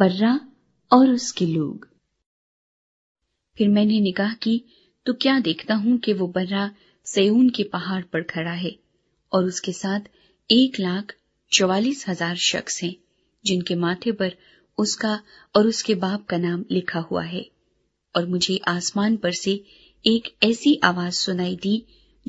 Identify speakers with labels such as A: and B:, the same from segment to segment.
A: बर्रा और उसके लोग फिर मैंने निगाह की तो क्या देखता हूं कि वो बर्रा सयून के पहाड़ पर खड़ा है और उसके साथ एक लाख चौवालीस हजार शख्स हैं जिनके माथे पर उसका और उसके बाप का नाम लिखा हुआ है और मुझे आसमान पर से एक ऐसी आवाज सुनाई दी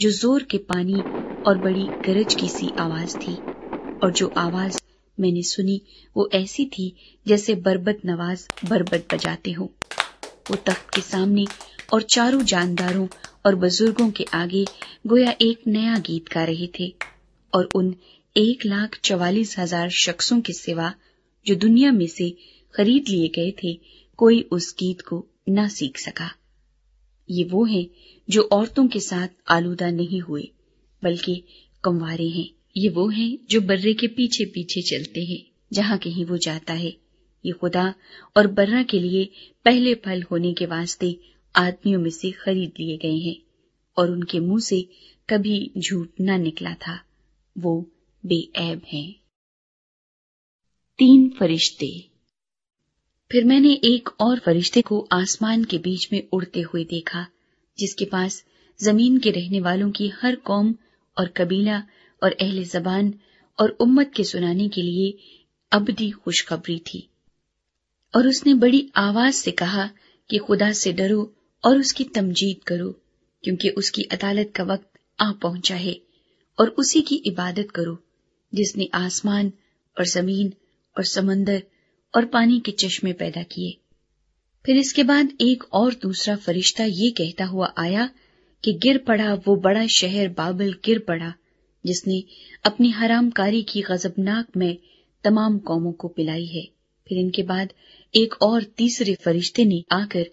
A: जो जोर के पानी और बड़ी गरज की सी आवाज थी और जो आवाज मैंने सुनी वो ऐसी थी जैसे बरबत नवाज बरबत बजाते हो वो तख्त के सामने और चारों जानदारों और बुजुर्गों के आगे गोया एक नया गीत गा रहे थे और उन एक लाख चवालीस हजार शख्सों के सिवा जो दुनिया में से खरीद लिए गए थे कोई उस गीत को न सीख सका ये वो हैं जो औरतों के साथ आलूदा नहीं हुए बल्कि कंवारे हैं ये वो हैं जो बर्रे के पीछे पीछे चलते हैं जहां कहीं वो जाता है ये खुदा और बर्रा के लिए पहले फल होने के वास्ते आदमियों में से खरीद लिए गए हैं और उनके मुंह से कभी झूठ ना निकला था वो बेऐब हैं तीन फरिश्ते फिर मैंने एक और फरिश्ते को आसमान के बीच में उड़ते हुए देखा जिसके पास जमीन के रहने वालों की हर कौम और कबीला और अहल जबान और उम्मत के सुनाने के लिए अबदी खुशखबरी थी और उसने बड़ी आवाज से कहा कि खुदा से डरो और उसकी तमजीद करो क्योंकि उसकी अदालत का वक्त आ पहुंचा है और उसी की इबादत करो जिसने आसमान और जमीन और समंदर और पानी के चश्मे पैदा किए फिर इसके बाद एक और दूसरा फरिश्ता ये कहता हुआ आया कि गिर पड़ा वो बड़ा शहर बाबल गिर पड़ा जिसने अपनी हरामकारी की गजबनाक में तमाम कौमों को पिलाई है फिर इनके बाद एक और तीसरे फरिश्ते ने आकर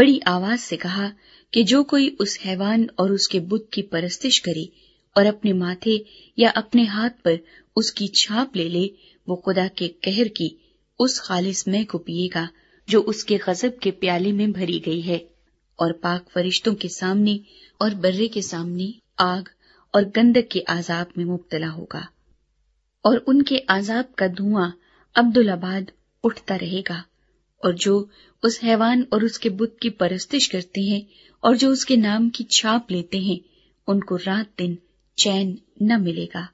A: बड़ी आवाज से कहा कि जो कोई उस हैवान और उसके बुद्ध की परस्तिश करे और अपने माथे या अपने हाथ पर उसकी छाप ले ले वो खुदा के कहर की उस खालिस मैं को पिएगा जो उसके गजब के प्याले में भरी गई है और पाक फरिश्तों के सामने और बर्रे के सामने आग और गंदक के आजाब में मुबतला होगा और उनके आजाब का धुआं अब्दुलाबाद उठता रहेगा और जो उस हैवान और उसके बुद्ध की परस्तिश करते हैं और जो उसके नाम की छाप लेते हैं उनको रात दिन चैन न मिलेगा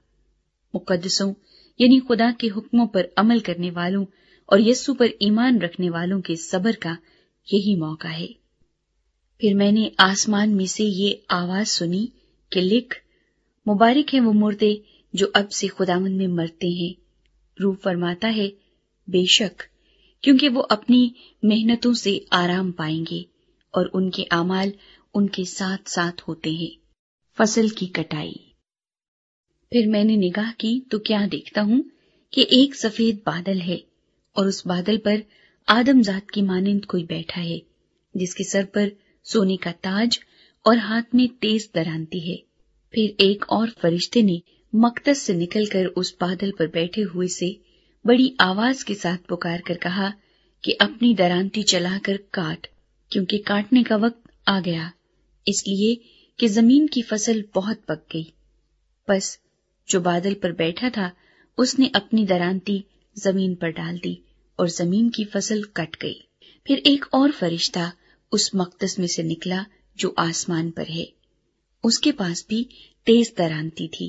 A: मुकदसों यानी खुदा के हुक्मों पर अमल करने वालों और यस्सु पर ईमान रखने वालों के सबर का यही मौका है फिर मैंने आसमान में से ये आवाज सुनी कि लिख मुबारक है वो मुर्दे जो अब से खुदावन में मरते हैं रू फरमाता है बेशक क्योंकि वो अपनी मेहनतों से आराम पाएंगे और उनके अमाल उनके साथ साथ होते हैं फसल की कटाई फिर मैंने निगाह की तो क्या देखता हूं कि एक सफेद बादल है और उस बादल पर आदमजात की मानिंद कोई बैठा है जिसके सर पर सोने का ताज और हाथ में तेज दरानती है फिर एक और फरिश्ते ने मकतस से निकलकर उस बादल पर बैठे हुए से बड़ी आवाज के साथ पुकार कर कहा कि अपनी दरांती चलाकर काट क्योंकि काटने का वक्त आ गया इसलिए कि जमीन की फसल बहुत पक गई बस जो बादल पर बैठा था उसने अपनी दरांती जमीन पर डाल दी और जमीन की फसल कट गई फिर एक और फरिश्ता उस मकतस में से निकला जो आसमान पर है उसके पास भी तेज तरानती थी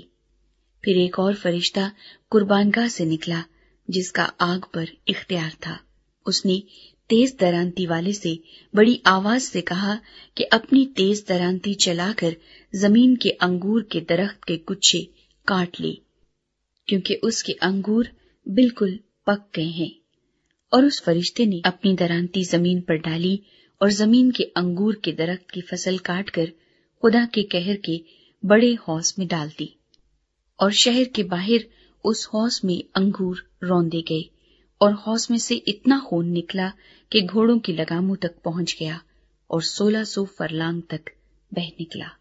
A: फिर एक और फरिश्ता कुर्बानगा से निकला जिसका आग पर इख्तियार था उसने तेज दरानती वाले से बड़ी आवाज से कहा कि अपनी तेज दरानती चलाकर जमीन के अंगूर के दरख्त के गुच्छे काट ले क्योंकि उसके अंगूर बिल्कुल पक गए हैं और उस फरिश्ते ने अपनी दरानती जमीन पर डाली और जमीन के अंगूर के दरख्त की फसल काटकर खुदा के कहर के बड़े हौस में डाल दी और शहर के बाहर उस हौस में अंगूर रौंदे गए और हौस में से इतना खून निकला कि घोड़ों की लगामों तक पहुंच गया और सोलह सौ फरलांग तक बह निकला